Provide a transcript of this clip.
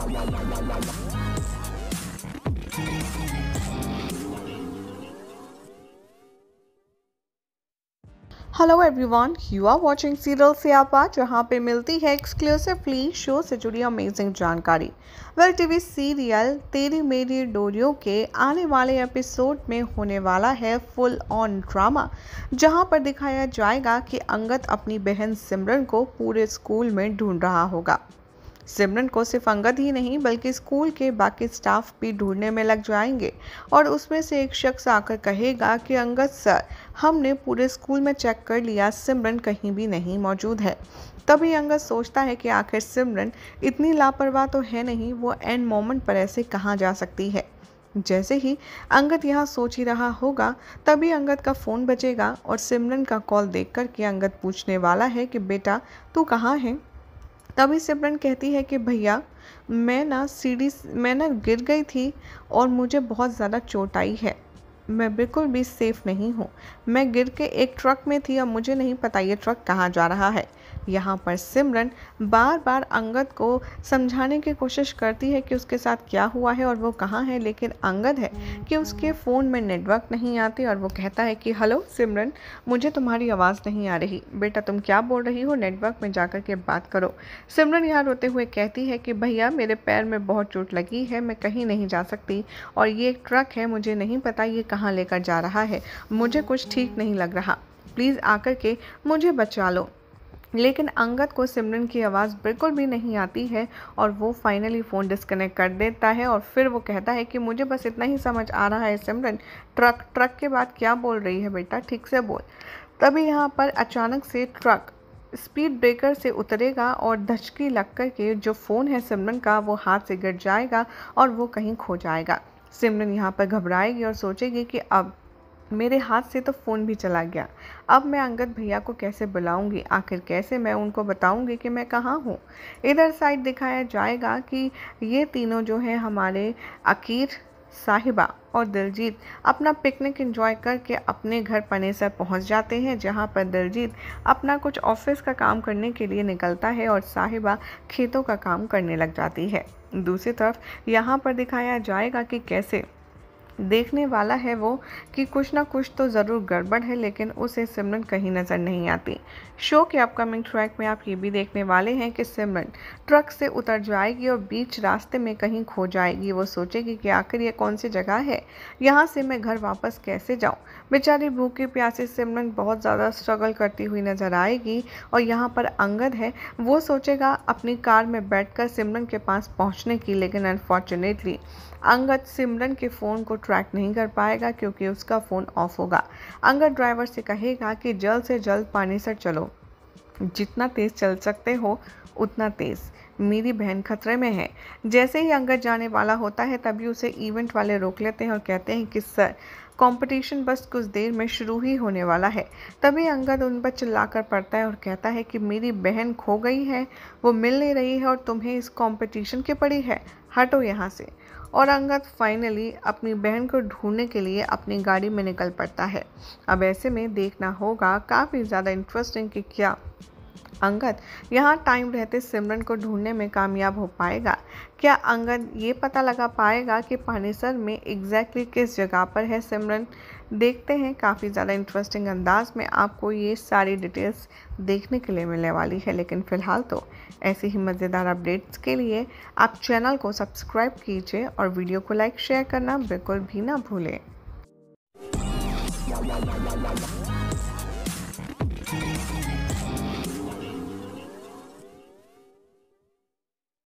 hello everyone you are watching serial Siyapa जहाँ पे मिलती है एक्सक्लूसिवली शो से जुड़ी अमेजिंग जानकारी वेल टीवी सीरियल तेरी मेरी डोरियों के आने वाले एपिसोड में होने वाला है फुल ऑन ड्रामा जहाँ पर दिखाया जाएगा कि अंगत अपनी बहन सिमरन को पूरे स्कूल में ढूंढ रहा होगा सिमरन को सिर्फ अंगद ही नहीं बल्कि स्कूल के बाकी स्टाफ भी ढूंढने में लग जाएंगे और उसमें से एक शख्स आकर कहेगा कि अंगद सर हमने पूरे स्कूल में चेक कर लिया सिमरन कहीं भी नहीं मौजूद है तभी अंगद सोचता है कि आखिर सिमरन इतनी लापरवाह तो है नहीं वो एंड मोमेंट पर ऐसे कहाँ जा सकती है जैसे ही अंगद यहाँ सोच ही रहा होगा तभी अंगद का फ़ोन बजेगा और सिमरन का कॉल देखकर के अंगद पूछने वाला है कि बेटा तू कहाँ है तभी सिमरन कहती है कि भैया मैं ना सीढ़ी मैं ना गिर गई थी और मुझे बहुत ज़्यादा चोट आई है मैं बिल्कुल भी सेफ़ नहीं हूँ मैं गिर के एक ट्रक में थी और मुझे नहीं पता ये ट्रक कहाँ जा रहा है यहाँ पर सिमरन बार बार अंगद को समझाने की कोशिश करती है कि उसके साथ क्या हुआ है और वो कहाँ है लेकिन अंगद है कि उसके फ़ोन में नेटवर्क नहीं आती और वो कहता है कि हेलो सिमरन मुझे तुम्हारी आवाज़ नहीं आ रही बेटा तुम क्या बोल रही हो नेटवर्क में जाकर के बात करो सिमरन यहाँ रोते हुए कहती है कि भैया मेरे पैर में बहुत चोट लगी है मैं कहीं नहीं जा सकती और ये एक ट्रक है मुझे नहीं पता ये कहाँ लेकर जा रहा है मुझे कुछ ठीक नहीं लग रहा प्लीज़ आकर के मुझे बचा लो लेकिन अंगद को सिमरन की आवाज़ बिल्कुल भी नहीं आती है और वो फाइनली फ़ोन डिस्कनेक्ट कर देता है और फिर वो कहता है कि मुझे बस इतना ही समझ आ रहा है सिमरन ट्रक ट्रक के बाद क्या बोल रही है बेटा ठीक से बोल तभी यहाँ पर अचानक से ट्रक स्पीड ब्रेकर से उतरेगा और धचकी लग कर के जो फ़ोन है सिमरन का वो हाथ से गिर जाएगा और वो कहीं खो जाएगा सिमरन यहाँ पर घबराएगी और सोचेगी कि अब मेरे हाथ से तो फ़ोन भी चला गया अब मैं अंगद भैया को कैसे बुलाऊंगी आखिर कैसे मैं उनको बताऊंगी कि मैं कहाँ हूँ इधर साइड दिखाया जाएगा कि ये तीनों जो हैं हमारे अकीर साहिबा और दिलजीत अपना पिकनिक एंजॉय करके अपने घर पनेसर पहुंच जाते हैं जहां पर दिलजीत अपना कुछ ऑफिस का काम करने के लिए निकलता है और साहिबा खेतों का काम करने लग जाती है दूसरी तरफ यहाँ पर दिखाया जाएगा कि कैसे देखने वाला है वो कि कुछ ना कुछ तो ज़रूर गड़बड़ है लेकिन उसे सिमरन कहीं नज़र नहीं आती शो के अपकमिंग ट्रैक में आप ये भी देखने वाले हैं कि सिमरन ट्रक से उतर जाएगी और बीच रास्ते में कहीं खो जाएगी वो सोचेगी कि आखिर ये कौन सी जगह है यहाँ से मैं घर वापस कैसे जाऊँ बेचारी भूखे प्यासे सिमरन बहुत ज़्यादा स्ट्रगल करती हुई नज़र आएगी और यहाँ पर अंगद है वो सोचेगा अपनी कार में बैठकर सिमरन के पास पहुँचने की लेकिन अनफॉर्चुनेटली अंगद सिमरन के फ़ोन को ट्रैक नहीं कर पाएगा क्योंकि उसका फ़ोन ऑफ होगा अगर ड्राइवर से कहेगा कि जल्द से जल्द पानी से चलो जितना तेज़ चल सकते हो उतना तेज़ मेरी बहन खतरे में है जैसे ही अंगद जाने वाला होता है तभी उसे इवेंट वाले रोक लेते हैं और कहते हैं कि सर कंपटीशन बस कुछ देर में शुरू ही होने वाला है तभी अंगद उन पर चिल्लाकर पड़ता है और कहता है कि मेरी बहन खो गई है वो मिल नहीं रही है और तुम्हें इस कंपटीशन की पड़ी है हटो यहाँ से और अंगद फाइनली अपनी बहन को ढूंढने के लिए अपनी गाड़ी में निकल पड़ता है अब ऐसे में देखना होगा काफ़ी ज़्यादा इंटरेस्टिंग कि क्या अंगद यहाँ टाइम रहते सिमरन को ढूंढने में कामयाब हो पाएगा क्या अंगद ये पता लगा पाएगा कि पानीसर में एग्जैक्टली किस जगह पर है सिमरन देखते हैं काफ़ी ज़्यादा इंटरेस्टिंग अंदाज में आपको ये सारी डिटेल्स देखने के लिए मिलने वाली है लेकिन फ़िलहाल तो ऐसे ही मज़ेदार अपडेट्स के लिए आप चैनल को सब्सक्राइब कीजिए और वीडियो को लाइक शेयर करना बिल्कुल भी ना भूलें